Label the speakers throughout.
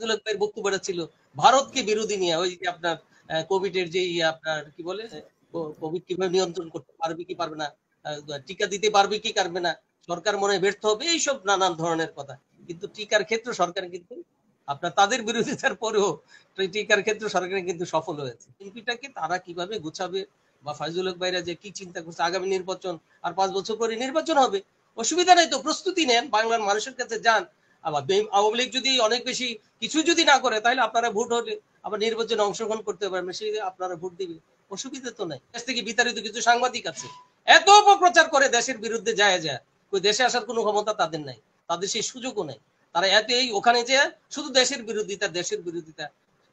Speaker 1: ভাইয়ের বক্তব্যটা ছিল ভারতকে বিরোধী নিয়ে ওই যে আপনার কোভিড এর যে আপনার কি বলে কোভিড কিভাবে নিয়ন্ত্রণ করতে পারবে কি পারবে না টিকা দিতে পারবে কি পারবে না সরকার মনে ব্যর্থ হবে এইসব নানান ধরনের কথা কিন্তু টিকার ক্ষেত্রে সরকার কিন্তু আপনার তাদের বিরোধিতার পরেও টিকার ক্ষেত্রে সরকার কিন্তু সফল হয়েছে এমপিটাকে তারা কিভাবে গুছাবে বা ফাইজুল হক ভাইরা যে কি চিন্তা করছে আগামী নির্বাচন আর পাঁচ বছর পরে নির্বাচন হবে অসুবিধা নেই তো প্রস্তুতি নেন বাংলার মানুষের কাছে যান আওয়ামী লীগ যদি অনেক বেশি কিছু যদি না করে তাহলে আপনারা ভোট হলে আবার নির্বাচনে অংশগ্রহণ করতে পারবেন সেই আপনারা ভোট দিবে অসুবিধা তো নাই দেশ থেকে বিতাড়িত কিছু সাংবাদিক আছে এত অপপ্রচার করে দেশের বিরুদ্ধে যায় যায় ওই দেশে আসার কোনো ক্ষমতা তাদের নাই তাদের সেই সুযোগও নেই তারা এত এই ওখানে যে শুধু দেশের বিরোধিতা দেশের বিরোধিতা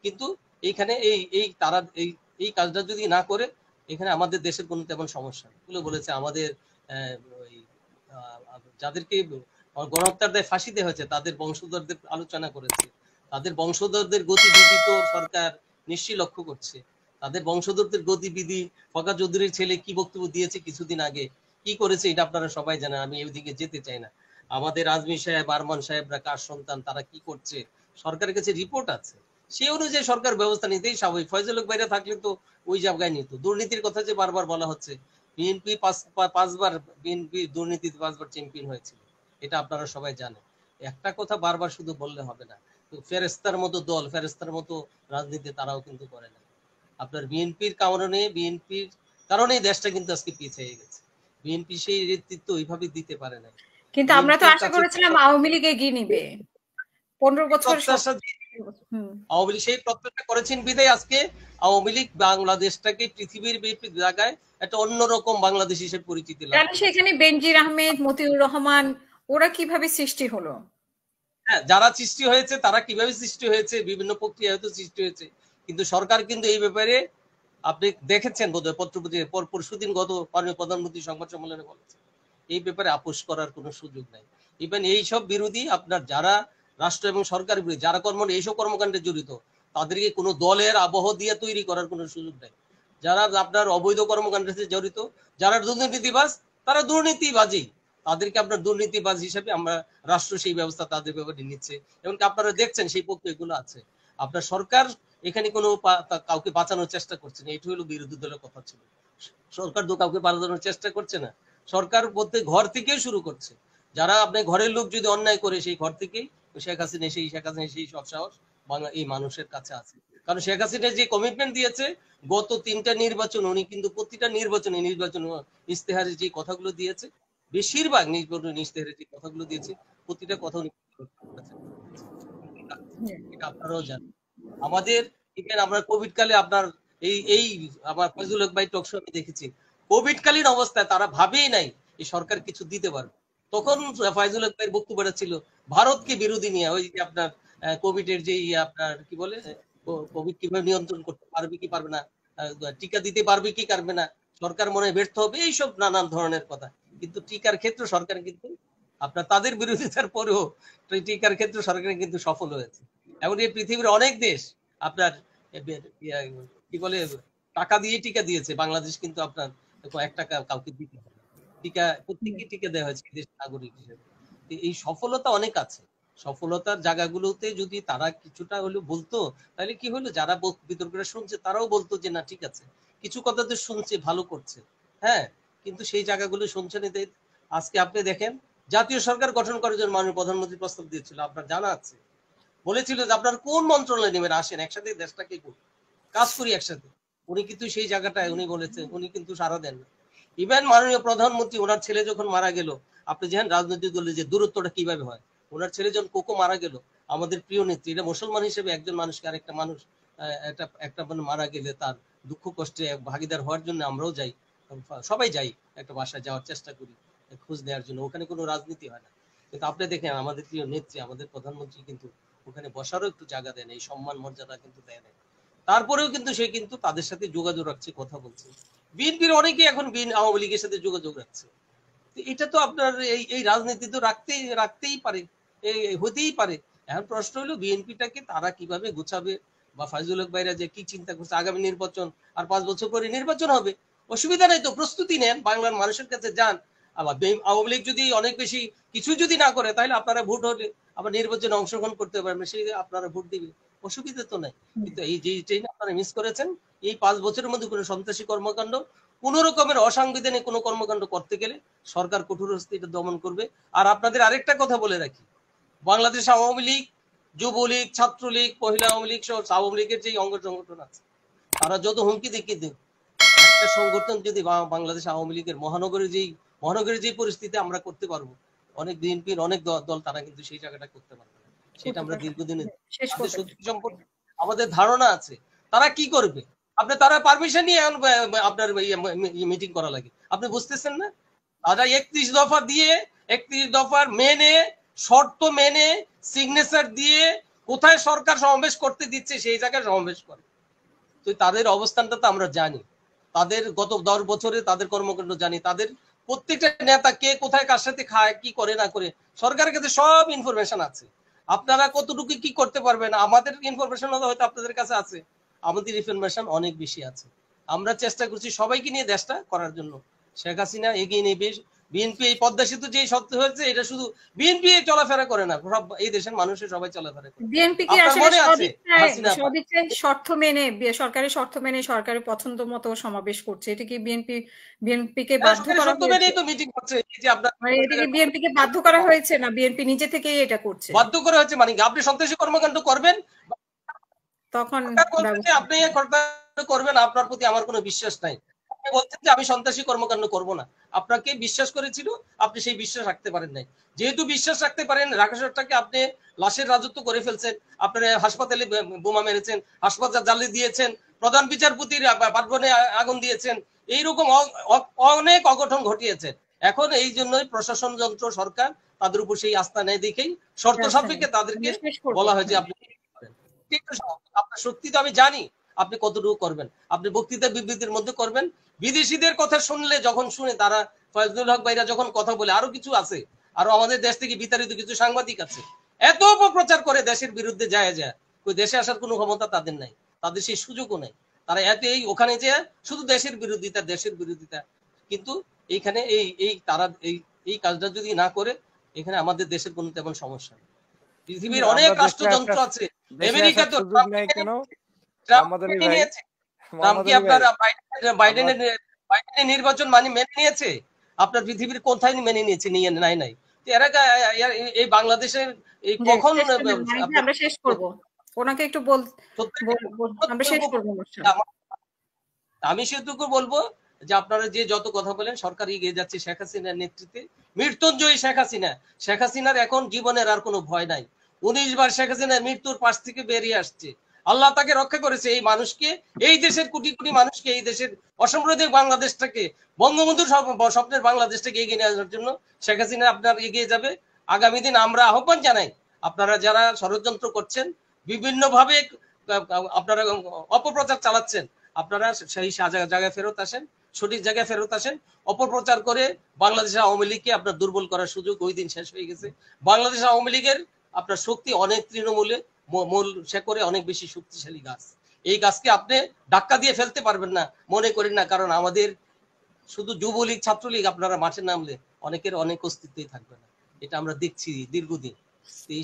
Speaker 1: কিন্তু এইখানে এই এই তারা এই এই কাজটা যদি না করে এখানে আমাদের দেশের কোনো তেমন সমস্যা বলেছে আমাদের যাদেরকে গণহত্যাদের ফাঁসি দেওয়া হয়েছে তাদের বংশধরদের আলোচনা করেছে তাদের বংশধরদের গতিবিধি তো সরকার নিশ্চয়ই লক্ষ্য করছে তাদের বংশধরদের গতিবিধি ফকা চৌধুরীর ছেলে কি বক্তব্য দিয়েছে কিছুদিন আগে কি করেছে এটা আপনারা সবাই জানেন আমি এই দিকে যেতে চাই না আমাদের আজমি সাহেব আরমান সাহেবরা কার সন্তান তারা কি করছে সরকারের কাছে রিপোর্ট আছে সেই অনুযায়ী সরকার ব্যবস্থা নিতেই স্বাভাবিক ফয়জলক বাইরে থাকলে তো ওই জায়গায় নিত দুর্নীতির কথা যে বারবার বলা হচ্ছে বিএনপি পাঁচবার বিএনপি দুর্নীতিতে পাঁচবার চ্যাম্পিয়ন হয়েছিল এটা আপনারা সবাই জানে একটা কথা বারবার শুধু বললে হবে না ফেরেস্তার মতো দল ফেরেস্তার মতো রাজনীতি তারাও কিন্তু করে না আপনার বিএনপির কারণে বিএনপির কারণেই দেশটা কিন্তু আজকে পিছিয়ে গেছে বিএনপি সেই নেতৃত্ব ওইভাবে দিতে পারে না কিন্তু আমরা তো আশা করেছিলাম আওয়ামী লীগ এগিয়ে নিবে পনেরো বছর আওয়ামী লীগ সেই প্রত্যাশা করেছেন বিদায় আজকে আওয়ামী লীগ বাংলাদেশটাকে পৃথিবীর জায়গায় একটা অন্যরকম বাংলাদেশ হিসেবে পরিচিতি সেখানে বেনজির আহমেদ মতিউর রহমান ওরা কিভাবে সৃষ্টি হলো হ্যাঁ যারা সৃষ্টি হয়েছে তারা কিভাবে সৃষ্টি হয়েছে বিভিন্ন প্রক্রিয়া হয়তো সৃষ্টি হয়েছে কিন্তু সরকার কিন্তু এই ব্যাপারে আপনি দেখেছেন বোধহয় পত্রপতি পর পরশুদিন গত মাননীয় প্রধানমন্ত্রী সংবাদ সম্মেলনে বলেছে এই ব্যাপারে আপোষ করার কোনো সুযোগ নাই ইভেন এই সব বিরোধী আপনার যারা রাষ্ট্র এবং সরকার বিরোধী যারা কর্ম এই সব কর্মকাণ্ডে জড়িত তাদেরকে কোনো দলের আবহ দিয়ে তৈরি করার কোনো সুযোগ নাই যারা আপনার অবৈধ কর্মকাণ্ডের সাথে জড়িত যারা দুর্নীতিবাজ তারা দুর্নীতিবাজী তাদেরকে আমরা দুর্নীতিবাজ হিসেবে আমরা রাষ্ট্র সেই ব্যবস্থা তাদের ব্যাপারে নিচ্ছে এমনকি আপনারা দেখছেন সেই পক্ষ এগুলো আছে আপনার সরকার এখানে কোনো কাউকে বাঁচানোর চেষ্টা করছে না এটি হলো বিরোধী দলের কথা ছিল সরকার তো কাউকে বাঁচানোর চেষ্টা করছে না সরকার বলতে ঘর থেকেই শুরু করছে যারা আপনার ঘরের লোক যদি অন্যায় করে সেই ঘর থেকেই শেখ হাসিনা সেই শেখ হাসিনা সেই সব সাহস বাংলা এই মানুষের কাছে আছে কারণ শেখ হাসিনা যে কমিটমেন্ট দিয়েছে গত তিনটা নির্বাচন উনি কিন্তু প্রতিটা নির্বাচনে নির্বাচন ইস্তেহারে যে কথাগুলো দিয়েছে বেশিরভাগ নিজ দেহের যে কথাগুলো দিয়েছে প্রতিটা কথা উনি এটা আপনারাও জানেন আমাদের ইভেন আমরা কোভিড কালে আপনার এই এই আমার আমি দেখেছি কোভিড কালীন অবস্থায় তারা ভাবেই নাই এই সরকার কিছু দিতে পারবে তখন ফাইজুল ভাইয়ের বক্তব্য ছিল ভারতকে বিরোধী নিয়ে ওই যে আপনার কোভিড এর যে ইয়ে আপনার কি বলে কোভিড কিভাবে নিয়ন্ত্রণ করতে পারবে কি পারবে না টিকা দিতে পারবে কি পারবে না সরকার মনে ব্যর্থ হবে এইসব নানান ধরনের কথা কিন্তু টিকার ক্ষেত্রে সরকার কিন্তু আপনার তাদের বিরোধিতার পরেও টিকার ক্ষেত্রে সরকার কিন্তু সফল হয়েছে এমন এই পৃথিবীর অনেক দেশ আপনার কি বলে টাকা দিয়ে টিকা দিয়েছে বাংলাদেশ কিন্তু আপনার এক টাকা কাউকে দিতে হবে টিকা প্রত্যেককে টিকা দেওয়া হয়েছে দেশ নাগরিক হিসেবে এই সফলতা অনেক আছে সফলতার জায়গাগুলোতে যদি তারা কিছুটা হলো বলতো তাহলে কি হলো যারা বিতর্কটা শুনছে তারাও বলতো যে না ঠিক আছে কিছু কথা তো শুনছে ভালো করছে হ্যাঁ কিন্তু সেই জায়গাগুলো সংশোধনীতে আজকে আপনি দেখেন জাতীয় সরকার গঠন করার জন্য মাননীয় প্রধানমন্ত্রী প্রস্তাব দিয়েছিল আপনার জানা আছে বলেছিল যে আপনার কোন মন্ত্রণালয় নেবেন আসেন একসাথে দেশটাকে কাজ করি একসাথে উনি কিন্তু সেই জায়গাটায় উনি বলেছেন উনি কিন্তু সারা দেন না ইভেন মাননীয় প্রধানমন্ত্রী ওনার ছেলে যখন মারা গেল আপনি জানেন রাজনৈতিক দলের যে দূরত্বটা কিভাবে হয় ওনার ছেলে যখন কোকো মারা গেল আমাদের প্রিয় নেত্রী এটা মুসলমান হিসেবে একজন মানুষকে আরেকটা মানুষ একটা একটা মানে মারা গেলে তার দুঃখ কষ্টে ভাগিদার হওয়ার জন্য আমরাও যাই সবাই যাই একটা বাসায় যাওয়ার চেষ্টা করি খোঁজ নেওয়ার জন্য ওখানে কোনো রাজনীতি হয় না কিন্তু আপনি দেখেন আমাদের প্রিয় নেত্রী আমাদের প্রধানমন্ত্রী কিন্তু ওখানে বসারও একটু জায়গা দেয় না এই সম্মান মর্যাদা কিন্তু দেয় না তারপরেও কিন্তু সে কিন্তু তাদের সাথে যোগাযোগ রাখছে কথা বলছে বিএনপির অনেকে এখন বিএন আওয়ামী লীগের সাথে যোগাযোগ রাখছে এটা তো আপনার এই এই রাজনীতি তো রাখতেই রাখতেই পারে হতেই পারে এখন প্রশ্ন হলো বিএনপিটাকে তারা কিভাবে গুছাবে বা ফাইজুল হক ভাইরা যে কি চিন্তা করছে আগামী নির্বাচন আর পাঁচ বছর পরে নির্বাচন হবে অসুবিধা নেই তো প্রস্তুতি নেন বাংলার মানুষের কাছে যান আবার আওয়ামী লীগ যদি অনেক বেশি কিছু যদি না করে তাহলে আপনারা ভোট হলে আবার নির্বাচনে অংশগ্রহণ করতে পারবেন সেই আপনারা ভোট দিবে অসুবিধা তো নাই কিন্তু এই যে ট্রেন আপনারা মিস করেছেন এই পাঁচ বছরের মধ্যে কোনো সন্ত্রাসী কর্মকাণ্ড কোন রকমের অসাংবিধানিক কোনো কর্মকাণ্ড করতে গেলে সরকার কঠোর হস্তে এটা দমন করবে আর আপনাদের আরেকটা কথা বলে রাখি বাংলাদেশ আওয়ামী লীগ যুবলীগ ছাত্রলীগ মহিলা আওয়ামী লীগ সহ আওয়ামী লীগের যে অঙ্গ সংগঠন আছে তারা যত হুমকি দেখিয়ে দেবে একটা সংগঠন যদি বাংলাদেশ আওয়ামী লীগের মহানগরের যেই মহানগরের যে পরিস্থিতি আমরা করতে পারবো অনেক বিএনপির অনেক দল তারা কিন্তু সেই জায়গাটা করতে পারবে সেটা আমরা দীর্ঘদিনের আমাদের ধারণা আছে তারা কি করবে আপনি তারা পারমিশন নিয়ে আপনার ইয়ে মিটিং ইয়ে করা লাগে আপনি বুঝতেছেন না তারা একত্রিশ দফা দিয়ে একত্রিশ দফার মেনে শর্ত মেনে সিগনেচার দিয়ে কোথায় সরকার সমাবেশ করতে দিচ্ছে সেই জায়গায় সমাবেশ করে তো তাদের অবস্থানটা তো আমরা জানি তাদের গত দশ বছরে তাদের কর্মকাণ্ড জানি তাদের প্রত্যেকটা নেতা কে কোথায় কার সাথে খায় কি করে না করে সরকারের কাছে সব ইনফরমেশন আছে আপনারা কতটুকু কি করতে পারবেন আমাদের ইনফরমেশন হয়তো আপনাদের কাছে আছে আমাদের ইনফরমেশন অনেক বেশি আছে আমরা চেষ্টা করছি সবাইকে নিয়ে দেশটা করার জন্য শেখ হাসিনা এগিয়ে নেবে বিএনপি এই পদ্মা সেতু যে সত্য হয়েছে এটা শুধু বিএনপি চলাফেরা করে না সব এই দেশের মানুষের সবাই চলাফেরা শর্ত মেনে সরকারের শর্ত মেনে সরকারের পছন্দ মতো সমাবেশ করছে এটা কি বিএনপি বিএনপি কে বাধ্য করা মেনে মেনেই তো মিটিং করছে এই যে আপনারা মানে এটা কি বিএনপি কে বাধ্য করা হয়েছে না বিএনপি নিজে থেকেই এটা করছে বাধ্য করা হয়েছে মানে আপনি সন্ত্রাসী কর্মকাণ্ড করবেন তখন আপনি করবেন আপনার প্রতি আমার কোনো বিশ্বাস নাই যে আমি সন্ত্রাসী কর্মকাণ্ড করব না আপনাকে বিশ্বাস করেছিল আপনি সেই বিশ্বাস রাখতে পারেন নাই যেহেতু বিশ্বাস রাখতে পারেন আপনি লাশের রাজত্ব করে ফেলছেন আপনার হাসপাতালে বোমা মেরেছেন হাসপাতাল দিয়েছেন প্রধান বিচারপতির পাঠবনে আগুন দিয়েছেন এইরকম অনেক অঘটন ঘটিয়েছেন এখন এই জন্যই প্রশাসন যন্ত্র সরকার তাদের উপর সেই আস্থা নেয় দেখেই শর্ত আচ্ছা, সাপেক্ষে তাদেরকে বলা হয়েছে আপনি আপনার শক্তি তো আমি জানি আপনি কতটুকু করবেন আপনি বক্তৃতা বিবৃতির মধ্যে করবেন বিদেশিদের কথা শুনলে যখন শুনে তারা ফয়জুল হক ভাইরা যখন কথা বলে আরো কিছু আছে আরো আমাদের দেশ থেকে বিতাড়িত কিছু সাংবাদিক আছে এত অপপ্রচার করে দেশের বিরুদ্ধে যায় যায় ওই দেশে আসার কোনো ক্ষমতা তাদের নাই তাদের সেই সুযোগও নাই তারা এত এই ওখানে যে শুধু দেশের বিরোধিতা দেশের বিরোধিতা কিন্তু এইখানে এই এই তারা এই এই কাজটা যদি না করে এখানে আমাদের দেশের কোনো তেমন সমস্যা নেই পৃথিবীর অনেক রাষ্ট্রযন্ত্র আছে আমেরিকা তো নির্বাচন মানে মেনে নিয়েছে আপনার পৃথিবীর কোথায় মেনে নিয়েছে নিয়ে নাই নাই এই বাংলাদেশের এই কখন আমরা শেষ করব ওনাকে একটু বল আমরা শেষ করব আমি সেটুকু বলবো যে আপনারা যে যত কথা বলেন সরকার এগিয়ে যাচ্ছে শেখ হাসিনার নেতৃত্বে মৃত্যুঞ্জয়ী শেখ হাসিনা শেখ হাসিনার এখন জীবনের আর কোনো ভয় নাই উনিশ বার শেখ হাসিনা মৃত্যুর পাশ থেকে বেরিয়ে আসছে আল্লাহ তাকে রক্ষা করেছে এই মানুষকে এই দেশের কোটি কোটি মানুষকে এই দেশের অসাম্প্রদায়িক বাংলাদেশটাকে বঙ্গবন্ধুর স্বপ্নের বাংলাদেশটাকে এগিয়ে নিয়ে আসার জন্য শেখ হাসিনা আপনার এগিয়ে যাবে আগামী দিন আমরা আহ্বান জানাই আপনারা যারা ষড়যন্ত্র করছেন বিভিন্নভাবে আপনারা অপপ্রচার চালাচ্ছেন আপনারা সেই জায়গায় ফেরত আসেন সঠিক জায়গায় ফেরত আসেন অপপ্রচার করে বাংলাদেশ আওয়ামী লীগকে আপনার দুর্বল করার সুযোগ ওই দিন শেষ হয়ে গেছে বাংলাদেশ আওয়ামী লীগের আপনার শক্তি অনেক তৃণমূলে মূল সে করে অনেক বেশি শক্তিশালী গাছ এই গাছকে আপনি ডাক্কা দিয়ে ফেলতে পারবেন না মনে করি না কারণ আমাদের শুধু যুবলীগ ছাত্রলীগ আপনারা মাঠে নামলে অনেকের অনেক অস্তিত্বই থাকবে না এটা আমরা দেখছি দীর্ঘদিন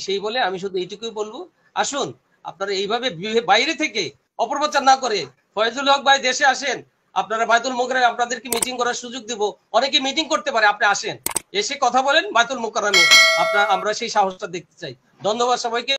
Speaker 1: সেই বলে আমি শুধু এইটুকুই বলবো আসুন আপনারা এইভাবে বাইরে থেকে অপপ্রচার না করে ফয়জুল হক ভাই দেশে আসেন আপনারা বায়তুল মোকরামে আপনাদেরকে মিটিং করার সুযোগ দিব অনেকে মিটিং করতে পারে আপনি আসেন এসে কথা বলেন বায়তুল মোকরামে আপনার আমরা সেই সাহসটা দেখতে চাই ধন্যবাদ সবাইকে